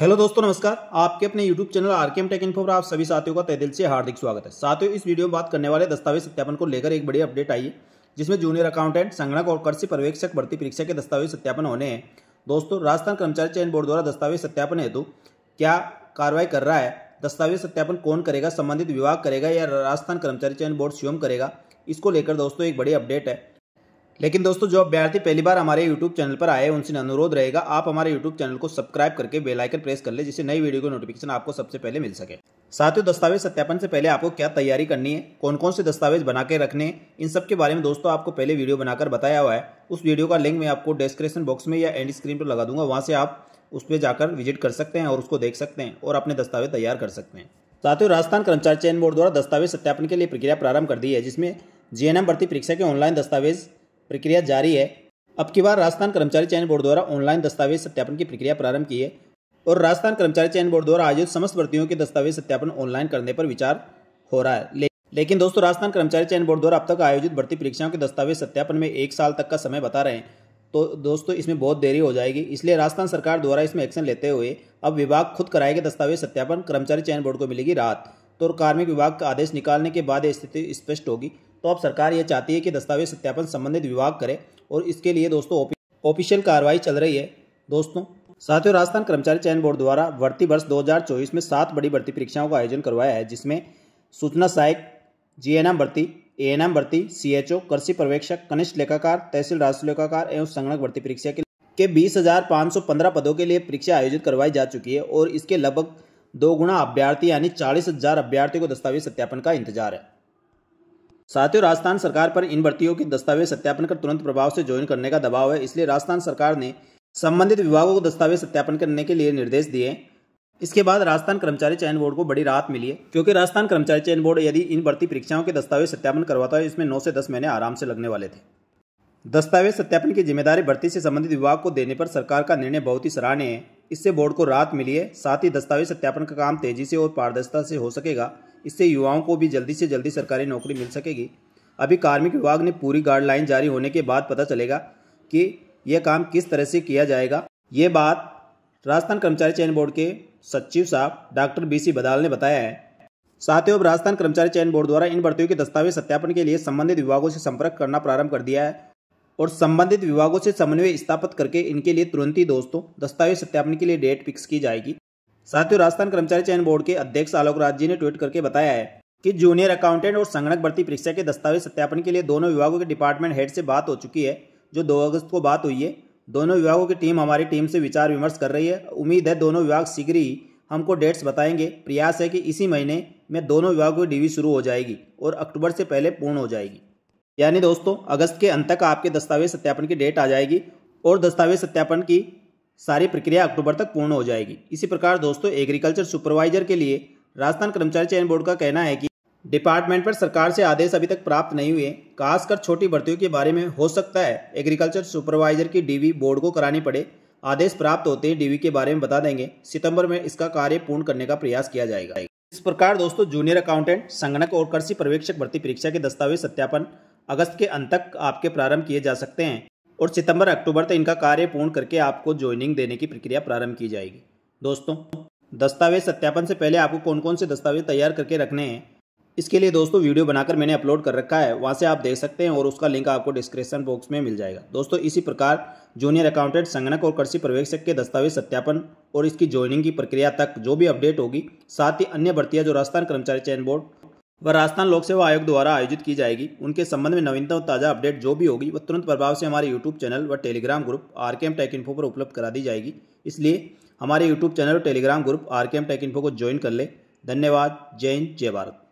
hello दोस्तों नमस्कार आपके अपने YouTube channel RKM tech info पर आप सभी साथियों का तय दिल से हार्दिक स्वागत है साथियों इस वीडियो में बात करने वाले दस्तावेज सत्यापन को लेकर एक बड़ी अपडेट आई है जिसमें जूनियर अकाउंटेंट संगणक और कृषि पर्यवेक्षक भर्ती परीक्षा के दस्तावेज सत्यापन होने हैं दोस्तों राजस्थान कर्मचारी चयन बोर्ड द्वारा दस्तावेज सत्यापन हेतु क्या कार्रवाई कर रहा है दस्तावेज सत्यापन कौन करेगा संबंधित विभाग करेगा या राजस्थान कर्मचारी चयन बोर्ड स्वयं करेगा इसको लेकर दोस्तों एक बड़ी अपडेट है लेकिन दोस्तों जो अभ्यर्थी पहली बार हमारे यूट्यूब चैनल पर आए उनसे अनुरोध रहेगा आप हमारे यूट्यूब चैनल को सब्सक्राइब करके बेलाइकन प्रेस कर ले जिससे नई वीडियो की नोटिफिकेशन आपको सबसे पहले मिल सके साथियों दस्तावेज सत्यापन से पहले आपको क्या तैयारी करनी है कौन कौन से दस्तावेज बना के रखने इन सब के बारे में दोस्तों आपको पहले वीडियो बनाकर बताया हुआ है उस वीडियो का लिंक मैं आपको डिस्क्रिप्शन बॉक्स में या एंड स्क्रीन पर लगा दूंगा वहाँ से आप उस पर जाकर विजिट कर सकते हैं और उसको देख सकते हैं और अपने दस्तावेज तैयार कर सकते हैं साथियों राजस्थान कर्मचारी चयन बोर्ड द्वारा दस्तावेज सत्यापन के लिए प्रक्रिया प्रारंभ कर दी है जिसमें जीएनएम भर्ती परीक्षा के ऑनलाइन दस्तावेज प्रक्रिया जारी है अब की बार राजस्थान कर्मचारी चयन बोर्ड द्वारा ऑनलाइन दस्तावेज सत्यापन की प्रक्रिया प्रारंभ की है और राजस्थान कर्मचारी चयन बोर्ड द्वारा आयोजित समस्त भर्तियों के दस्तावेज सत्यापन ऑनलाइन करने पर विचार हो रहा है ले, लेकिन दोस्तों राजस्थान कर्मचारी चयन बोर्ड द्वारा अब तक आयोजित भर्ती परीक्षाओं के दस्तावेज सत्यापन में एक साल तक का समय बता रहे हैं तो दोस्तों इसमें बहुत देरी हो जाएगी इसलिए राजस्थान सरकार द्वारा इसमें एक्शन लेते हुए अब विभाग खुद कराएगा दस्तावेज सत्यापन कर्मचारी चयन बोर्ड को मिलेगी राहत तो कार्मिक विभाग का आदेश निकालने के बाद स्थिति स्पष्ट होगी तो अब सरकार यह चाहती है कि दस्तावेज सत्यापन संबंधित विभाग करे और इसके लिए दोस्तों ऑफिशियल कार्रवाई चल रही है दोस्तों साथियों राजस्थान कर्मचारी चयन बोर्ड द्वारा भर्ती वर्ष 2024 में सात बड़ी भर्ती परीक्षाओं का आयोजन करवाया है जिसमें सूचना सहायक जीएनएम भर्ती एएनएम भर्ती सीएचओ कृषि पर्यवेक्षक कनिष्ठ लेखाकार तहसील राष्ट्र लेखाकार एवं संगणक भर्ती परीक्षा के बीस हजार पदों के लिए परीक्षा आयोजित करवाई जा चुकी है और इसके लगभग दो गुणा अभ्यर्थी यानी चालीस हजार अभ्यर्थी को दस्तावेज सत्यापन का इंतजार है साथियों राजस्थान सरकार पर इन भर्तियों के दस्तावेज सत्यापन कर तुरंत प्रभाव से ज्वाइन करने का दबाव है इसलिए राजस्थान सरकार ने संबंधित विभागों को दस्तावेज सत्यापन करने के लिए निर्देश दिए इसके बाद राजस्थान कर्मचारी चयन बोर्ड को बड़ी राहत मिली है क्योंकि राजस्थान कर्मचारी चयन बोर्ड यदि इन भर्ती परीक्षाओं के दस्तावेज सत्यापन करवाता है इसमें नौ से दस महीने आराम से लगने वाले थे दस्तावेज सत्यापन की जिम्मेदारी भर्ती से संबंधित विभाग को देने पर सरकार का निर्णय बहुत ही सराहनीय है इससे बोर्ड को राहत मिली है साथ ही दस्तावेज सत्यापन का काम तेजी से और पारदर्शिता से हो सकेगा इससे युवाओं को भी जल्दी से जल्दी सरकारी नौकरी मिल सकेगी अभी कार्मिक विभाग ने पूरी गाइडलाइन जारी होने के बाद पता चलेगा कि यह काम किस तरह से किया जाएगा ये बात राजस्थान कर्मचारी चयन बोर्ड के सचिव साहब डॉक्टर बी बदाल ने बताया है साथ ही अब राजस्थान कर्मचारी चयन बोर्ड द्वारा इन भर्तियों के दस्तावेज सत्यापन के लिए संबंधित विभागों से संपर्क करना प्रारंभ कर दिया है और संबंधित विभागों से समन्वय स्थापित करके इनके लिए तुरंत ही दोस्तों दस्तावेज सत्यापन के लिए डेट फिक्स की जाएगी साथ ही राजस्थान कर्मचारी चयन बोर्ड के अध्यक्ष आलोक राज जी ने ट्वीट करके बताया है कि जूनियर अकाउंटेंट और संगणक भर्ती परीक्षा के दस्तावेज सत्यापन के लिए दोनों विभागों के डिपार्टमेंट हेड से बात हो चुकी है जो दो अगस्त को बात हुई है दोनों विभागों की टीम हमारी टीम से विचार विमर्श कर रही है उम्मीद है दोनों विभाग शीघ्र ही हमको डेट्स बताएंगे प्रयास है कि इसी महीने में दोनों विभागों की डीवी शुरू हो जाएगी और अक्टूबर से पहले पूर्ण हो जाएगी यानी दोस्तों अगस्त के अंत तक आपके दस्तावेज सत्यापन की डेट आ जाएगी और दस्तावेज सत्यापन की सारी प्रक्रिया अक्टूबर तक पूर्ण हो जाएगी इसी प्रकार दोस्तों एग्रीकल्चर सुपरवाइजर के लिए राजस्थान कर्मचारी चयन बोर्ड का कहना है कि डिपार्टमेंट पर सरकार से आदेश अभी तक प्राप्त नहीं हुए खासकर छोटी भर्तियों के बारे में हो सकता है एग्रीकल्चर सुपरवाइजर की डीवी बोर्ड को करानी पड़े आदेश प्राप्त होते ही डीवी के बारे में बता देंगे सितंबर में इसका कार्य पूर्ण करने का प्रयास किया जाएगा इस प्रकार दोस्तों जूनियर अकाउंटेंट संगणक और कृषि पर्यवेक्षक भर्ती परीक्षा के दस्तावेज सत्यापन अगस्त के अंत तक आपके प्रारंभ किए जा सकते हैं और सितंबर अक्टूबर तक इनका कार्य पूर्ण करके आपको ज्वाइनिंग देने की प्रक्रिया प्रारंभ की जाएगी दोस्तों दस्तावेज सत्यापन से पहले आपको कौन कौन से दस्तावेज तैयार करके रखने हैं इसके लिए दोस्तों वीडियो बनाकर मैंने अपलोड कर रखा है वहाँ से आप देख सकते हैं और उसका लिंक आपको डिस्क्रिप्शन बॉक्स में मिल जाएगा दोस्तों इसी प्रकार जूनियर अकाउंटेंट संगणक और कृषि पर्यवेक्षक के दस्तावेज सत्यापन और इसकी ज्वाइनिंग की प्रक्रिया तक जो भी अपडेट होगी साथ ही अन्य भर्तियाँ जो राजस्थान कर्मचारी चयन बोर्ड वह राजस्थान लोक सेवा आयोग द्वारा आयोजित की जाएगी उनके संबंध में नवीनतम ताज़ा अपडेट जो भी होगी वह तुरंत प्रभाव से हमारे यूट्यूब चैनल व Telegram group R K M tech info पर उपलब्ध करा दी जाएगी इसलिए हमारे यूट्यूब चैनल और Telegram group R K M tech info को ज्वाइन कर ले धन्यवाद जय हिंद जय भारत